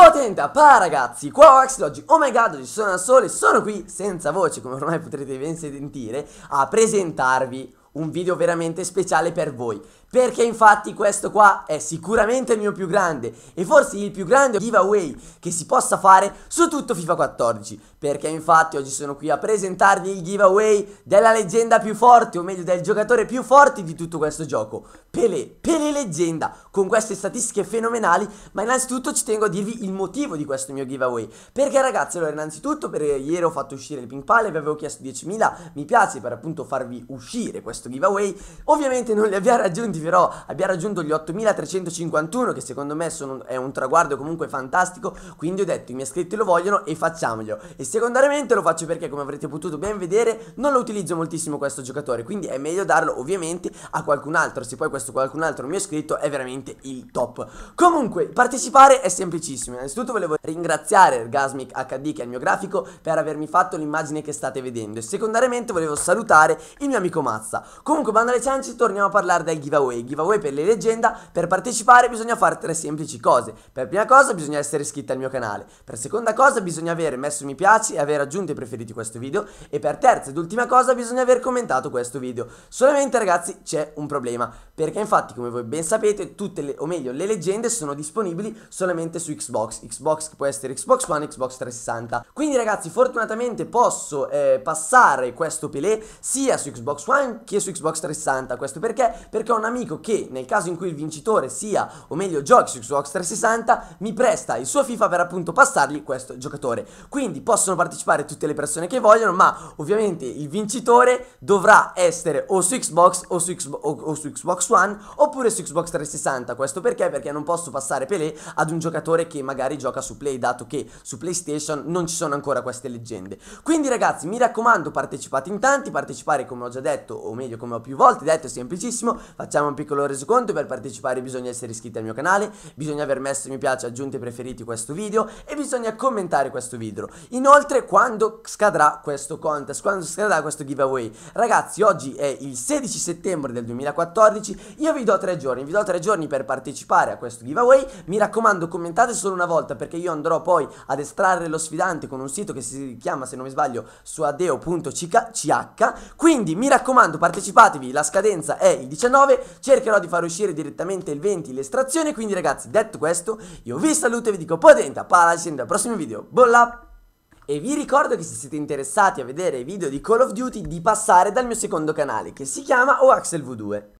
Potenta, pa ragazzi, qua Wax oggi, oh my god, oggi sono da sole, sono qui senza voce come ormai potrete ben sentire a presentarvi un video veramente speciale per voi perché infatti questo qua è sicuramente il mio più grande e forse il più grande giveaway che si possa fare su tutto FIFA 14 Perché infatti oggi sono qui a presentarvi il giveaway della leggenda più forte o meglio del giocatore più forte di tutto questo gioco Pelé, Pelé leggenda con queste statistiche fenomenali ma innanzitutto ci tengo a dirvi il motivo di questo mio giveaway Perché ragazzi allora innanzitutto per ieri ho fatto uscire il ping pale vi avevo chiesto 10.000 mi piace per appunto farvi uscire questo giveaway Ovviamente non li abbiamo raggiunti vi dirò abbiamo raggiunto gli 8351 che secondo me sono, è un traguardo comunque fantastico quindi ho detto i miei iscritti lo vogliono e facciamoglielo e secondariamente lo faccio perché come avrete potuto ben vedere non lo utilizzo moltissimo questo giocatore quindi è meglio darlo ovviamente a qualcun altro se poi questo qualcun altro mi è iscritto è veramente il top comunque partecipare è semplicissimo innanzitutto volevo ringraziare Gasmic HD che è il mio grafico per avermi fatto l'immagine che state vedendo e secondariamente volevo salutare il mio amico Mazza comunque bando alle ciance torniamo a parlare del giveaway giveaway. Giveaway per le leggenda. Per partecipare bisogna fare tre semplici cose. Per prima cosa bisogna essere iscritti al mio canale. Per seconda cosa bisogna aver messo mi piace e aver aggiunto i preferiti questo video. E per terza ed ultima cosa bisogna aver commentato questo video. Solamente ragazzi c'è un problema. Perché infatti come voi ben sapete tutte le, o meglio le leggende sono disponibili solamente su Xbox. Xbox può essere Xbox One, Xbox 360. Quindi ragazzi fortunatamente posso eh, passare questo Pelé sia su Xbox One che su Xbox 360. Questo perché? Perché ho un amico amico che nel caso in cui il vincitore sia, o meglio giochi su Xbox 360, mi presta il suo FIFA per appunto passargli questo giocatore. Quindi possono partecipare tutte le persone che vogliono, ma ovviamente il vincitore dovrà essere o su Xbox o su, Xbox, o, o su Xbox One oppure su Xbox 360. Questo perché? Perché non posso passare Pelé ad un giocatore che magari gioca su Play, dato che su PlayStation non ci sono ancora queste leggende. Quindi ragazzi, mi raccomando, partecipate in tanti, partecipare come ho già detto, o meglio come ho più volte detto, è semplicissimo, facciamo un piccolo resoconto, per partecipare bisogna essere iscritti al mio canale, bisogna aver messo mi piace, aggiunti preferiti questo video e bisogna commentare questo video. Inoltre quando scadrà questo contest, quando scadrà questo giveaway? Ragazzi oggi è il 16 settembre del 2014, io vi do tre giorni, vi do tre giorni per partecipare a questo giveaway, mi raccomando commentate solo una volta perché io andrò poi ad estrarre lo sfidante con un sito che si chiama se non mi sbaglio suadeo.ch quindi mi raccomando partecipatevi, la scadenza è il 19 cercherò di far uscire direttamente il 20 l'estrazione, quindi ragazzi detto questo io vi saluto e vi dico potente a pala, ci vediamo al prossimo video, bolla! E vi ricordo che se siete interessati a vedere i video di Call of Duty di passare dal mio secondo canale che si chiama OaxelV2.